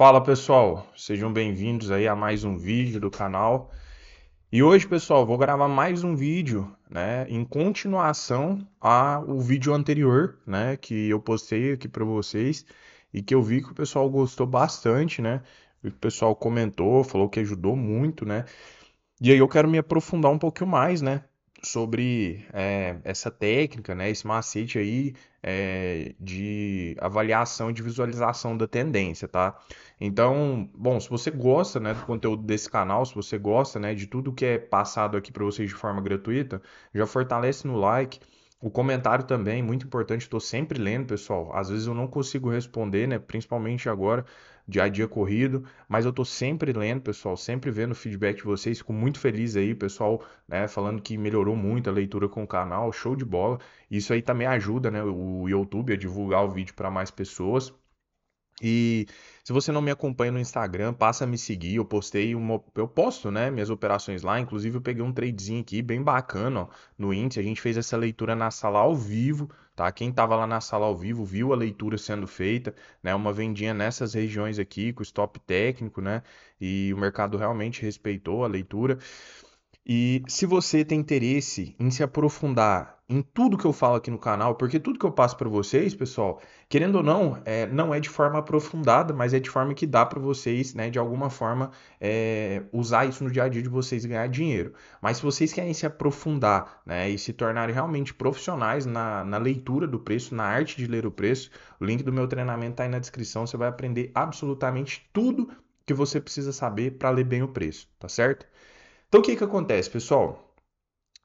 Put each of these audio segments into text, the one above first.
Fala pessoal, sejam bem-vindos aí a mais um vídeo do canal. E hoje, pessoal, vou gravar mais um vídeo, né, em continuação ao vídeo anterior, né, que eu postei aqui para vocês e que eu vi que o pessoal gostou bastante, né? o pessoal comentou, falou que ajudou muito, né? E aí eu quero me aprofundar um pouquinho mais, né, sobre é, essa técnica, né, esse macete aí é, de avaliação de visualização da tendência, tá? Então, bom, se você gosta, né, do conteúdo desse canal, se você gosta, né, de tudo que é passado aqui para vocês de forma gratuita, já fortalece no like, o comentário também, é muito importante, estou sempre lendo, pessoal. Às vezes eu não consigo responder, né? Principalmente agora, dia a dia corrido, mas eu estou sempre lendo, pessoal, sempre vendo o feedback de vocês. Fico muito feliz aí, pessoal, né? Falando que melhorou muito a leitura com o canal, show de bola. Isso aí também ajuda, né? O YouTube a divulgar o vídeo para mais pessoas. E se você não me acompanha no Instagram, passa a me seguir. Eu postei uma, eu posto, né, minhas operações lá. Inclusive eu peguei um tradezinho aqui bem bacana, ó, no índice. A gente fez essa leitura na sala ao vivo, tá? Quem estava lá na sala ao vivo viu a leitura sendo feita, né? Uma vendinha nessas regiões aqui com stop técnico, né? E o mercado realmente respeitou a leitura. E se você tem interesse em se aprofundar em tudo que eu falo aqui no canal, porque tudo que eu passo para vocês, pessoal, querendo ou não, é, não é de forma aprofundada, mas é de forma que dá para vocês, né, de alguma forma, é, usar isso no dia a dia de vocês ganhar dinheiro. Mas se vocês querem se aprofundar né, e se tornarem realmente profissionais na, na leitura do preço, na arte de ler o preço, o link do meu treinamento está aí na descrição, você vai aprender absolutamente tudo que você precisa saber para ler bem o preço, tá certo? Então o que, que acontece, pessoal?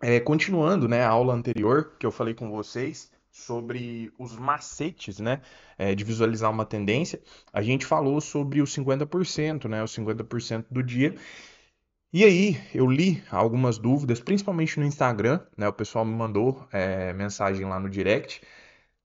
É, continuando né, a aula anterior que eu falei com vocês sobre os macetes né, é, de visualizar uma tendência, a gente falou sobre os 50%, né, os 50% do dia. E aí eu li algumas dúvidas, principalmente no Instagram, né, o pessoal me mandou é, mensagem lá no direct,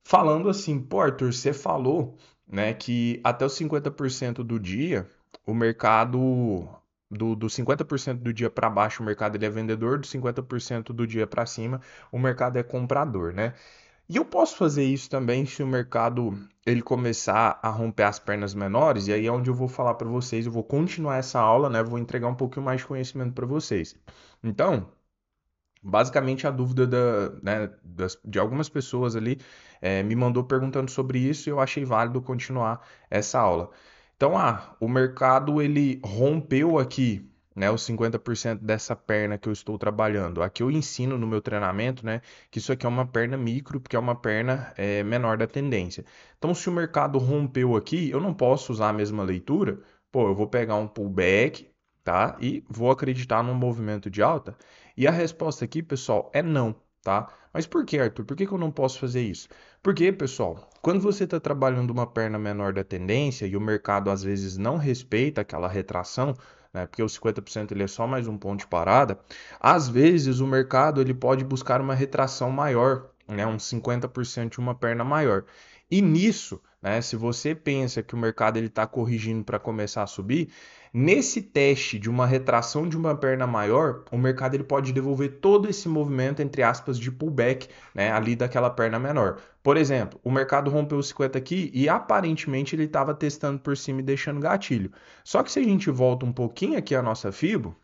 falando assim, pô Arthur, você falou né, que até os 50% do dia o mercado do, do 50% do dia para baixo o mercado ele é vendedor, do 50% do dia para cima o mercado é comprador, né? E eu posso fazer isso também se o mercado ele começar a romper as pernas menores, e aí é onde eu vou falar para vocês, eu vou continuar essa aula, né? Vou entregar um pouquinho mais de conhecimento para vocês. Então, basicamente a dúvida da, né, das, de algumas pessoas ali é, me mandou perguntando sobre isso e eu achei válido continuar essa aula. Então, ah, o mercado ele rompeu aqui, né, os 50% dessa perna que eu estou trabalhando. Aqui eu ensino no meu treinamento, né, que isso aqui é uma perna micro, porque é uma perna é, menor da tendência. Então, se o mercado rompeu aqui, eu não posso usar a mesma leitura. Pô, eu vou pegar um pullback, tá? E vou acreditar num movimento de alta. E a resposta aqui, pessoal, é não tá? Mas por que, Arthur? Por que, que eu não posso fazer isso? Porque, pessoal, quando você está trabalhando uma perna menor da tendência e o mercado às vezes não respeita aquela retração, né, porque o 50% ele é só mais um ponto de parada, às vezes o mercado ele pode buscar uma retração maior, né, uns 50% de uma perna maior. E nisso, né? Se você pensa que o mercado está corrigindo para começar a subir, nesse teste de uma retração de uma perna maior, o mercado ele pode devolver todo esse movimento, entre aspas, de pullback né? ali daquela perna menor. Por exemplo, o mercado rompeu os 50 aqui e aparentemente ele estava testando por cima e deixando gatilho. Só que se a gente volta um pouquinho aqui a nossa FIBO,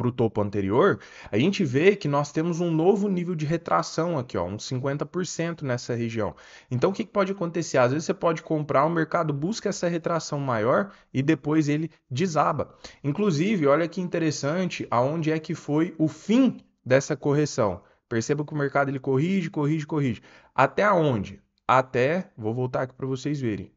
para o topo anterior, a gente vê que nós temos um novo nível de retração aqui, ó, uns 50% nessa região. Então, o que, que pode acontecer? Às vezes você pode comprar, o mercado busca essa retração maior e depois ele desaba. Inclusive, olha que interessante aonde é que foi o fim dessa correção. Perceba que o mercado ele corrige, corrige, corrige. Até aonde? Até, vou voltar aqui para vocês verem,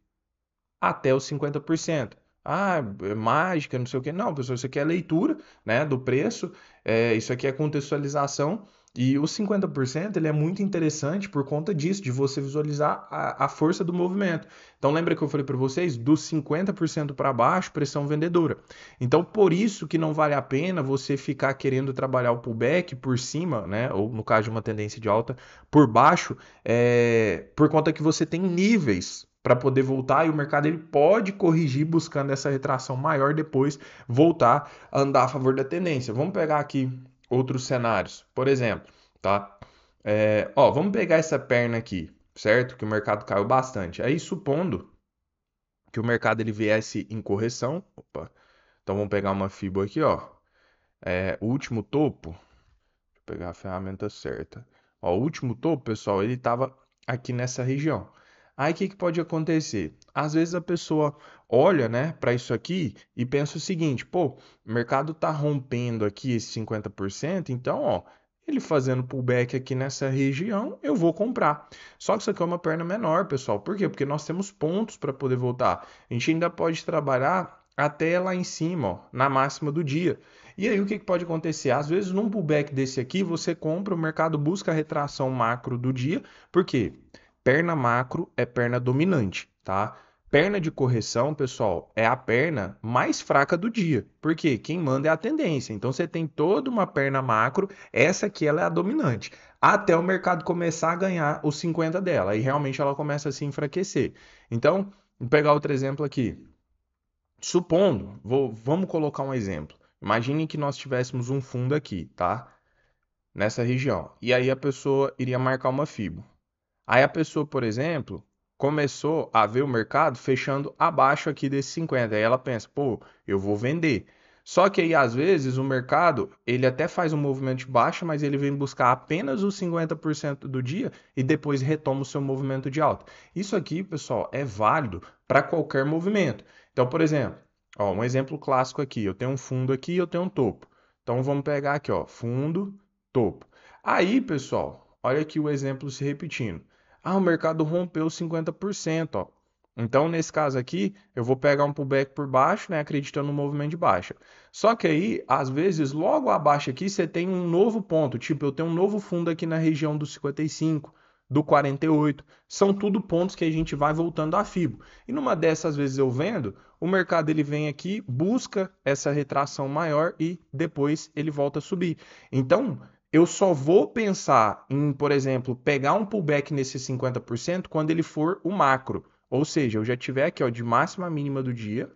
até os 50% ah, é mágica, não sei o quê. Não, pessoal, isso aqui é leitura né, do preço, é, isso aqui é contextualização. E o 50% ele é muito interessante por conta disso, de você visualizar a, a força do movimento. Então lembra que eu falei para vocês, dos 50% para baixo, pressão vendedora. Então por isso que não vale a pena você ficar querendo trabalhar o pullback por cima, né? Ou no caso de uma tendência de alta, por baixo, é, por conta que você tem níveis para poder voltar e o mercado ele pode corrigir buscando essa retração maior depois voltar a andar a favor da tendência. Vamos pegar aqui outros cenários, por exemplo, tá? É, ó, vamos pegar essa perna aqui, certo? Que o mercado caiu bastante. Aí supondo que o mercado ele viesse em correção, opa. Então vamos pegar uma fibo aqui, ó. É, o último topo, deixa eu pegar a ferramenta certa. Ó, o último topo, pessoal, ele estava aqui nessa região. Aí o que, que pode acontecer? Às vezes a pessoa olha né, para isso aqui e pensa o seguinte: pô, o mercado está rompendo aqui esse 50%, então ó, ele fazendo pullback aqui nessa região, eu vou comprar. Só que isso aqui é uma perna menor, pessoal. Por quê? Porque nós temos pontos para poder voltar. A gente ainda pode trabalhar até lá em cima, ó, na máxima do dia. E aí o que, que pode acontecer? Às vezes num pullback desse aqui, você compra, o mercado busca a retração macro do dia. Por quê? Perna macro é perna dominante, tá? Perna de correção, pessoal, é a perna mais fraca do dia, porque quem manda é a tendência. Então você tem toda uma perna macro, essa aqui ela é a dominante, até o mercado começar a ganhar os 50 dela, e realmente ela começa a se enfraquecer. Então, vou pegar outro exemplo aqui. Supondo, vou, vamos colocar um exemplo. Imagine que nós tivéssemos um fundo aqui, tá? Nessa região. E aí a pessoa iria marcar uma FIBO. Aí a pessoa, por exemplo, começou a ver o mercado fechando abaixo aqui desse 50. Aí ela pensa, pô, eu vou vender. Só que aí às vezes o mercado, ele até faz um movimento de baixa, mas ele vem buscar apenas os 50% do dia e depois retoma o seu movimento de alta. Isso aqui, pessoal, é válido para qualquer movimento. Então, por exemplo, ó, um exemplo clássico aqui, eu tenho um fundo aqui e eu tenho um topo. Então vamos pegar aqui, ó, fundo, topo. Aí, pessoal, Olha aqui o exemplo se repetindo. Ah, o mercado rompeu 50%, ó. Então, nesse caso aqui, eu vou pegar um pullback por baixo, né, acreditando no movimento de baixa. Só que aí, às vezes, logo abaixo aqui, você tem um novo ponto. Tipo, eu tenho um novo fundo aqui na região do 55, do 48. São tudo pontos que a gente vai voltando a FIBO. E numa dessas vezes eu vendo, o mercado ele vem aqui, busca essa retração maior e depois ele volta a subir. Então, eu só vou pensar em, por exemplo, pegar um pullback nesse 50% quando ele for o macro. Ou seja, eu já tiver aqui ó, de máxima mínima do dia,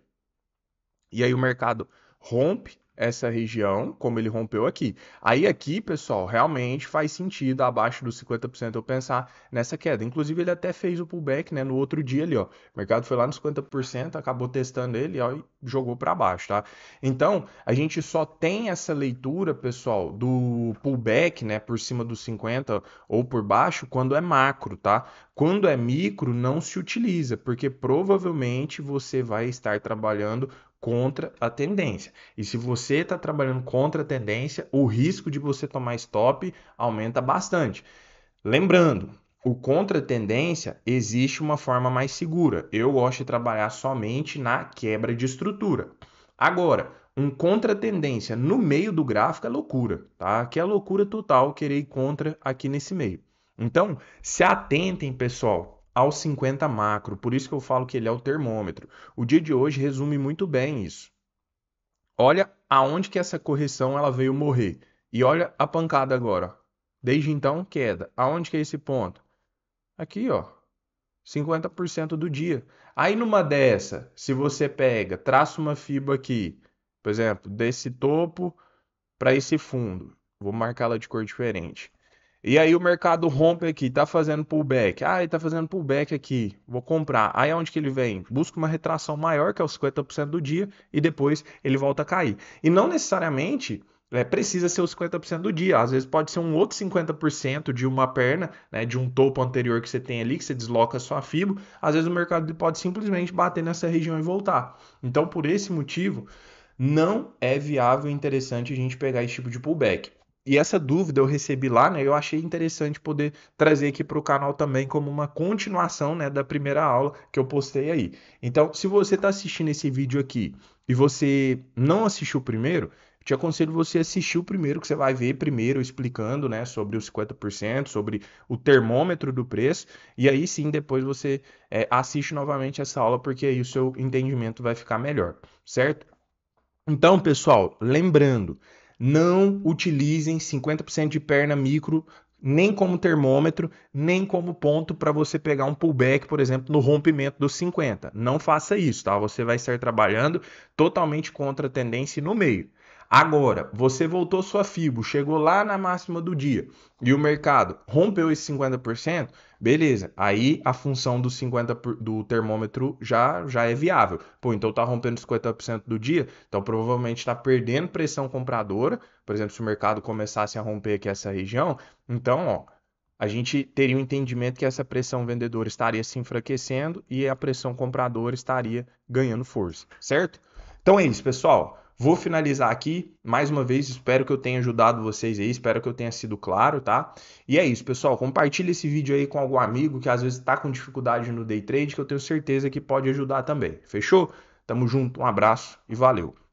e aí o mercado rompe essa região, como ele rompeu aqui. Aí aqui, pessoal, realmente faz sentido abaixo dos 50% eu pensar nessa queda. Inclusive ele até fez o pullback, né, no outro dia ali, ó. O mercado foi lá nos 50%, acabou testando ele, ó, e jogou para baixo, tá? Então, a gente só tem essa leitura, pessoal, do pullback, né, por cima dos 50 ou por baixo quando é macro, tá? Quando é micro não se utiliza, porque provavelmente você vai estar trabalhando contra a tendência. E se você está trabalhando contra a tendência, o risco de você tomar stop aumenta bastante. Lembrando, o contra tendência existe uma forma mais segura. Eu gosto de trabalhar somente na quebra de estrutura. Agora, um contra tendência no meio do gráfico é loucura, tá? Que é loucura total querer ir contra aqui nesse meio. Então, se atentem, pessoal, aos 50 macro. Por isso que eu falo que ele é o termômetro. O dia de hoje resume muito bem isso. Olha aonde que essa correção ela veio morrer. E olha a pancada agora. Desde então, queda. Aonde que é esse ponto? Aqui, ó. 50% do dia. Aí numa dessa, se você pega, traça uma fibra aqui, por exemplo, desse topo para esse fundo. Vou marcá-la de cor diferente. E aí o mercado rompe aqui, tá fazendo pullback. Ah, ele tá fazendo pullback aqui, vou comprar. Aí onde que ele vem? Busca uma retração maior, que é os 50% do dia, e depois ele volta a cair. E não necessariamente é, precisa ser os 50% do dia. Às vezes pode ser um outro 50% de uma perna, né, de um topo anterior que você tem ali, que você desloca a sua fibra. Às vezes o mercado pode simplesmente bater nessa região e voltar. Então, por esse motivo, não é viável e interessante a gente pegar esse tipo de pullback. E essa dúvida eu recebi lá, né? Eu achei interessante poder trazer aqui para o canal também como uma continuação, né, da primeira aula que eu postei aí. Então, se você está assistindo esse vídeo aqui e você não assistiu o primeiro, te aconselho você assistir o primeiro, que você vai ver primeiro explicando, né, sobre os 50%, sobre o termômetro do preço, e aí sim depois você é, assiste novamente essa aula, porque aí o seu entendimento vai ficar melhor, certo? Então, pessoal, lembrando, não utilizem 50% de perna micro nem como termômetro, nem como ponto para você pegar um pullback, por exemplo, no rompimento dos 50. Não faça isso, tá? Você vai estar trabalhando totalmente contra a tendência no meio. Agora, você voltou sua FIBO, chegou lá na máxima do dia e o mercado rompeu esse 50%, beleza. Aí a função do 50% do termômetro já, já é viável. Pô, então tá rompendo 50% do dia, então provavelmente está perdendo pressão compradora. Por exemplo, se o mercado começasse a romper aqui essa região, então, ó, a gente teria o um entendimento que essa pressão vendedora estaria se enfraquecendo e a pressão compradora estaria ganhando força, certo? Então é isso, pessoal. Vou finalizar aqui. Mais uma vez, espero que eu tenha ajudado vocês aí, espero que eu tenha sido claro, tá? E é isso, pessoal. Compartilhe esse vídeo aí com algum amigo que às vezes está com dificuldade no day trade, que eu tenho certeza que pode ajudar também. Fechou? Tamo junto, um abraço e valeu.